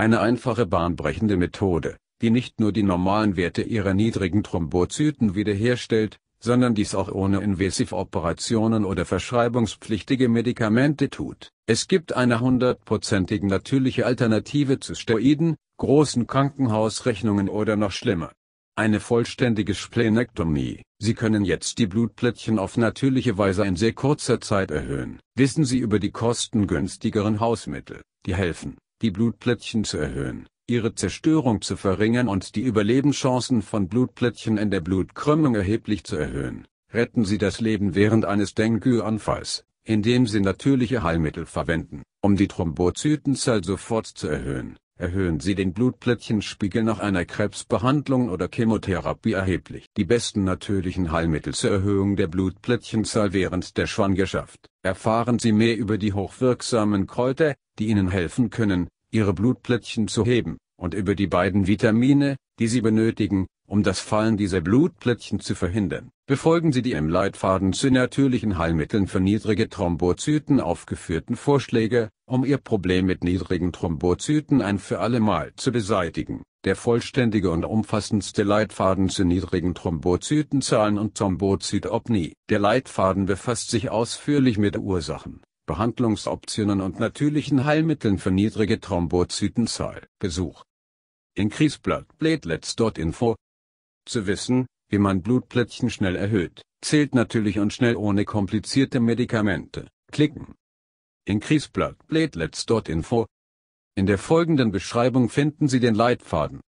Eine einfache bahnbrechende Methode, die nicht nur die normalen Werte ihrer niedrigen Thrombozyten wiederherstellt, sondern dies auch ohne invasive Operationen oder verschreibungspflichtige Medikamente tut. Es gibt eine hundertprozentige natürliche Alternative zu Steroiden, großen Krankenhausrechnungen oder noch schlimmer. Eine vollständige Splenektomie. Sie können jetzt die Blutplättchen auf natürliche Weise in sehr kurzer Zeit erhöhen. Wissen Sie über die kostengünstigeren Hausmittel, die helfen, die Blutplättchen zu erhöhen, ihre Zerstörung zu verringern und die Überlebenschancen von Blutplättchen in der Blutkrümmung erheblich zu erhöhen. Retten Sie das Leben während eines Dengue-Anfalls, indem Sie natürliche Heilmittel verwenden, um die Thrombozytenzahl sofort zu erhöhen erhöhen sie den Blutplättchenspiegel nach einer Krebsbehandlung oder Chemotherapie erheblich. Die besten natürlichen Heilmittel zur Erhöhung der Blutplättchenzahl während der Schwangerschaft. Erfahren Sie mehr über die hochwirksamen Kräuter, die Ihnen helfen können, Ihre Blutplättchen zu heben, und über die beiden Vitamine, die Sie benötigen, um das Fallen dieser Blutplättchen zu verhindern. Befolgen Sie die im Leitfaden zu natürlichen Heilmitteln für niedrige Thrombozyten aufgeführten Vorschläge, um ihr Problem mit niedrigen Thrombozyten ein für allemal zu beseitigen. Der vollständige und umfassendste Leitfaden zu niedrigen Thrombozytenzahlen und Thrombozytopnie. Der Leitfaden befasst sich ausführlich mit Ursachen, Behandlungsoptionen und natürlichen Heilmitteln für niedrige Thrombozytenzahl. Besuch in increasebloodplatelets.info Zu wissen, wie man Blutplättchen schnell erhöht, zählt natürlich und schnell ohne komplizierte Medikamente. Klicken. Increase Blood Platelets.info. In der folgenden Beschreibung finden Sie den Leitfaden